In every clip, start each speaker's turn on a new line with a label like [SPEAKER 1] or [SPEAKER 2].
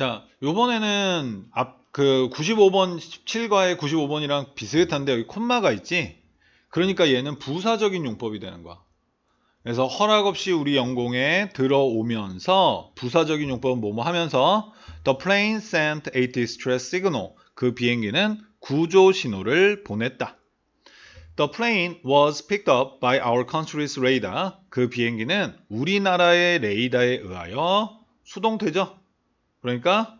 [SPEAKER 1] 자, 요번에는 앞 그 95번 17과의 95번이랑 비슷한데 여기 콤마가 있지? 그러니까 얘는 부사적인 용법이 되는 거야. 그래서 허락 없이 우리 영공에 들어오면서 부사적인 용법은 뭐뭐 하면서 The plane sent a distress signal. 그 비행기는 구조 신호를 보냈다. The plane was picked up by our country's radar. 그 비행기는 우리나라의 레이더에 의하여 수동되죠. 그러니까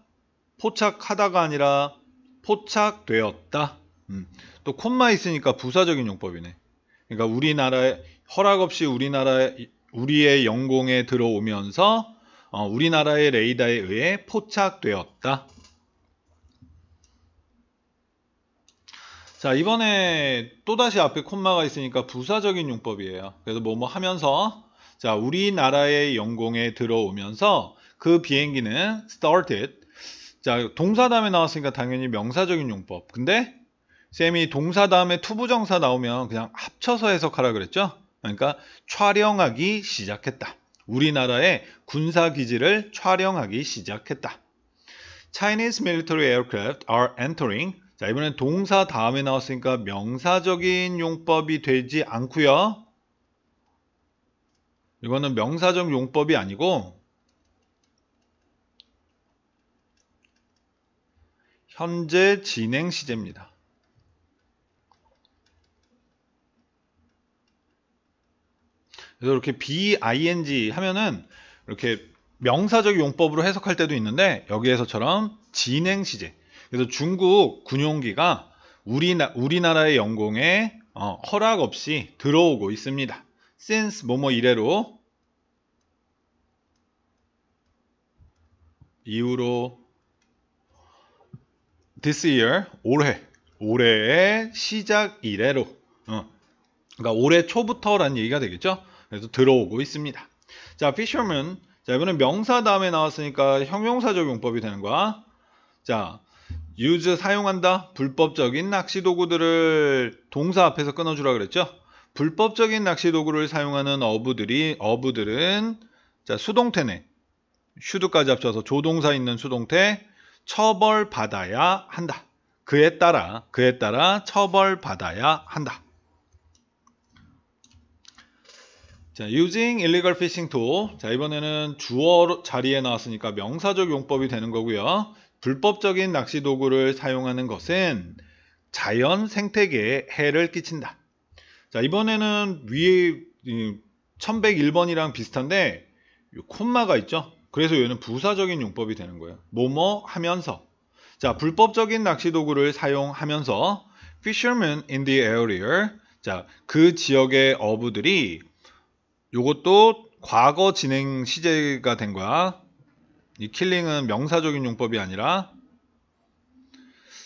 [SPEAKER 1] 포착하다가 아니라 포착되었다. 음. 또 콤마 있으니까 부사적인 용법이네. 그러니까 우리나라에 허락 없이 우리나라 우리의 영공에 들어오면서 어, 우리나라의 레이더에 의해 포착되었다. 자 이번에 또다시 앞에 콤마가 있으니까 부사적인 용법이에요. 그래서 뭐 뭐 하면서 자 우리나라의 영공에 들어오면서 그 비행기는 started. 자, 동사 다음에 나왔으니까 당연히 명사적인 용법. 근데 쌤이 동사 다음에 투부정사 나오면 그냥 합쳐서 해석하라 그랬죠? 그러니까 촬영하기 시작했다. 우리나라의 군사 기지를 촬영하기 시작했다. Chinese military aircraft are entering. 자, 이번엔 동사 다음에 나왔으니까 명사적인 용법이 되지 않고요. 이거는 명사적 용법이 아니고 현재 진행 시제입니다. 그래서 이렇게 bing 하면은 이렇게 명사적 용법으로 해석할 때도 있는데 여기에서처럼 진행 시제. 그래서 중국 군용기가 우리나, 우리나라의 영공에 어, 허락 없이 들어오고 있습니다. since 뭐뭐 이래로 이후로 this year 올해 올해의 시작 이래로 어. 그러니까 올해 초부터라는 얘기가 되겠죠. 그래서 들어오고 있습니다. 자, fisherman. 자, 이번엔 명사 다음에 나왔으니까 형용사적 용법이 되는 거야. 자, use 사용한다. 불법적인 낚시 도구들을 동사 앞에서 끊어 주라 그랬죠? 불법적인 낚시 도구를 사용하는 어부들이 어부들은 자, 수동태네. 슈드까지 합쳐서 조동사 있는 수동태 처벌받아야 한다. 그에 따라 그에 따라 처벌받아야 한다. 자, using illegal fishing tool. 자, 이번에는 주어 자리에 나왔으니까 명사적 용법이 되는 거고요. 불법적인 낚시 도구를 사용하는 것은 자연 생태계에 해를 끼친다. 자, 이번에는 위에 1101번이랑 비슷한데 콤마가 있죠. 그래서 얘는 부사적인 용법이 되는 거예요. 뭐뭐 하면서. 자, 불법적인 낚시 도구를 사용하면서 fishermen in the area. 자, 그 지역의 어부들이 요것도 과거 진행 시제가 된 거야. 이 킬링은 명사적인 용법이 아니라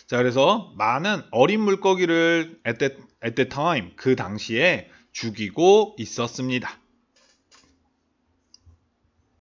[SPEAKER 1] 자, 그래서 많은 어린 물고기를 at t h a at t h a time 그 당시에 죽이고 있었습니다.